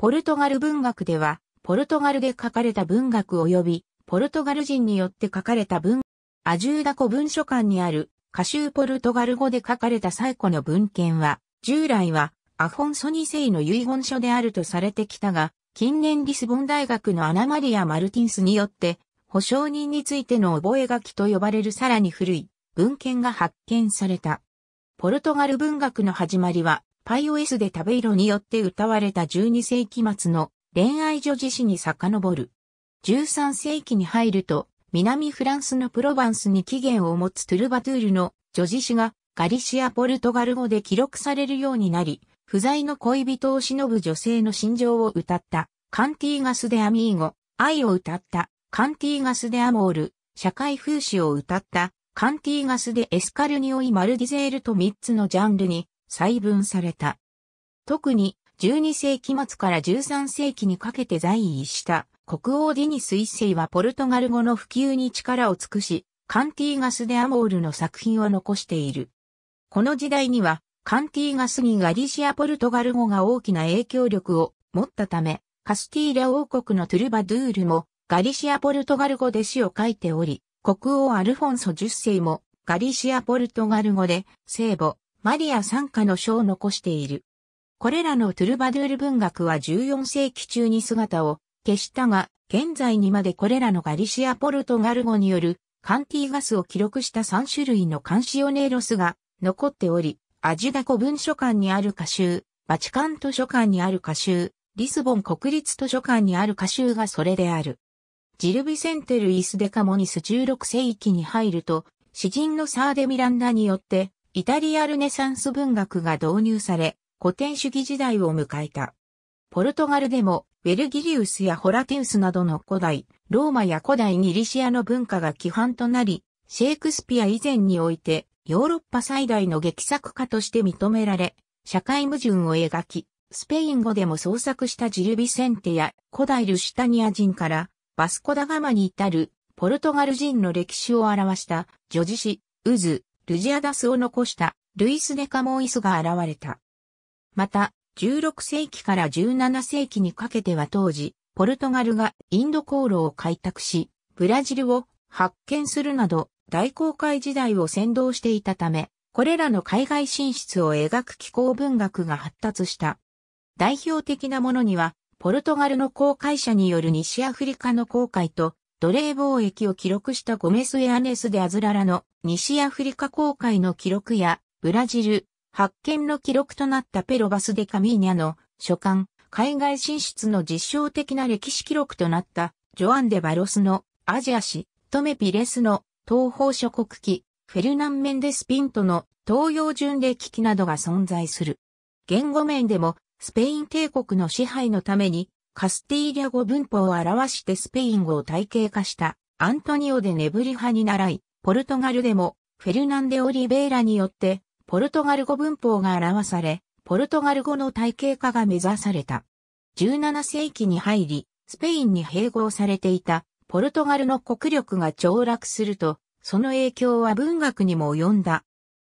ポルトガル文学では、ポルトガルで書かれた文学及び、ポルトガル人によって書かれた文、アジューダ古文書館にある、歌集ポルトガル語で書かれた最古の文献は、従来は、アフォンソセ世の遺言書であるとされてきたが、近年リスボン大学のアナマリア・マルティンスによって、保証人についての覚書と呼ばれるさらに古い文献が発見された。ポルトガル文学の始まりは、iOS で食べ色によって歌われた12世紀末の恋愛女子史に遡る。13世紀に入ると、南フランスのプロヴァンスに起源を持つトゥルバトゥールの女子詩がガリシア・ポルトガル語で記録されるようになり、不在の恋人を忍ぶ女性の心情を歌った、カンティーガス・デ・アミーゴ、愛を歌った、カンティーガス・デ・アモール、社会風刺を歌った、カンティーガス・デ・エスカルニオイ・マルディゼールと3つのジャンルに細分された。特に12世紀末から13世紀にかけて在位した国王ディニス一世はポルトガル語の普及に力を尽くし、カンティーガス・デ・アモールの作品を残している。この時代には、カンティーガスにガリシア・ポルトガル語が大きな影響力を持ったため、カスティーラ王国のトゥルバドゥールもガリシア・ポルトガル語で詩を書いており、国王アルフォンソ10世もガリシア・ポルトガル語で聖母マリア参加の書を残している。これらのトゥルバドゥール文学は14世紀中に姿を消したが、現在にまでこれらのガリシア・ポルトガル語によるカンティガスを記録した3種類のカンシオネーロスが残っており、アジダコ文書館にある歌集、バチカン図書館にある歌集、リスボン国立図書館にある歌集がそれである。ジルビセンテル・イス・デカモニス16世紀に入ると、詩人のサーデ・ミランダによってイタリアルネサンス文学が導入され、古典主義時代を迎えた。ポルトガルでも、ベルギリウスやホラティウスなどの古代、ローマや古代ギリシアの文化が規範となり、シェイクスピア以前において、ヨーロッパ最大の劇作家として認められ、社会矛盾を描き、スペイン語でも創作したジルビセンテや古代ルシタニア人からバスコダガマに至るポルトガル人の歴史を表した叙事詩、ズ、ルジアダスを残したルイス・デ・カモイスが現れた。また、16世紀から17世紀にかけては当時、ポルトガルがインド航路を開拓し、ブラジルを発見するなど大航海時代を先導していたため、これらの海外進出を描く気候文学が発達した。代表的なものには、ポルトガルの航海者による西アフリカの航海と、奴隷貿易を記録したゴメス・エアネス・デ・アズララの西アフリカ航海の記録や、ブラジル、発見の記録となったペロバス・デ・カミーニャの書簡、海外進出の実証的な歴史記録となった、ジョアン・デ・バロスのアジア史、トメ・ピレスの東方諸国記、フェルナン・メンデス・ピントの東洋巡礼記記などが存在する。言語面でも、スペイン帝国の支配のためにカスティーリャ語文法を表してスペイン語を体系化したアントニオ・でネブリ派に習い、ポルトガルでもフェルナンデ・オリベイラによってポルトガル語文法が表され、ポルトガル語の体系化が目指された。17世紀に入り、スペインに併合されていたポルトガルの国力が凋落すると、その影響は文学にも及んだ。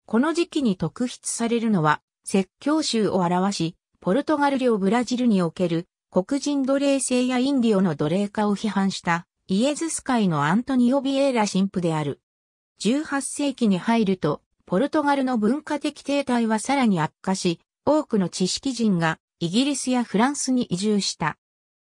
この時期に特筆されるのは、説教集を表し、ポルトガル領ブラジルにおける黒人奴隷制やインディオの奴隷化を批判したイエズス会のアントニオ・ビエーラ神父である。18世紀に入ると、ポルトガルの文化的停滞はさらに悪化し、多くの知識人がイギリスやフランスに移住した。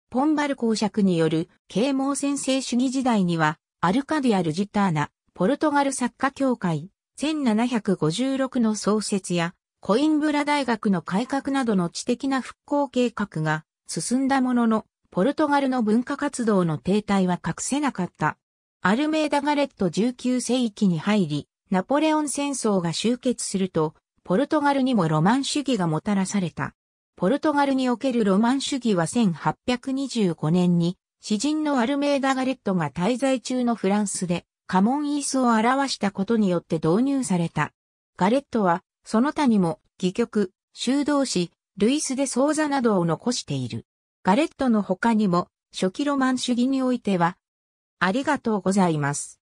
ポンバル公爵による啓蒙先制主義時代には、アルカディア・ルジターナ、ポルトガル作家協会、1756の創設や、コインブラ大学の改革などの知的な復興計画が進んだものの、ポルトガルの文化活動の停滞は隠せなかった。アルメーダガレット19世紀に入り、ナポレオン戦争が終結すると、ポルトガルにもロマン主義がもたらされた。ポルトガルにおけるロマン主義は1825年に、詩人のアルメーダガレットが滞在中のフランスで、カモンイースを表したことによって導入された。ガレットは、その他にも、戯曲、修道士、ルイス・デ・ソーザなどを残している。ガレットの他にも、初期ロマン主義においては、ありがとうございます。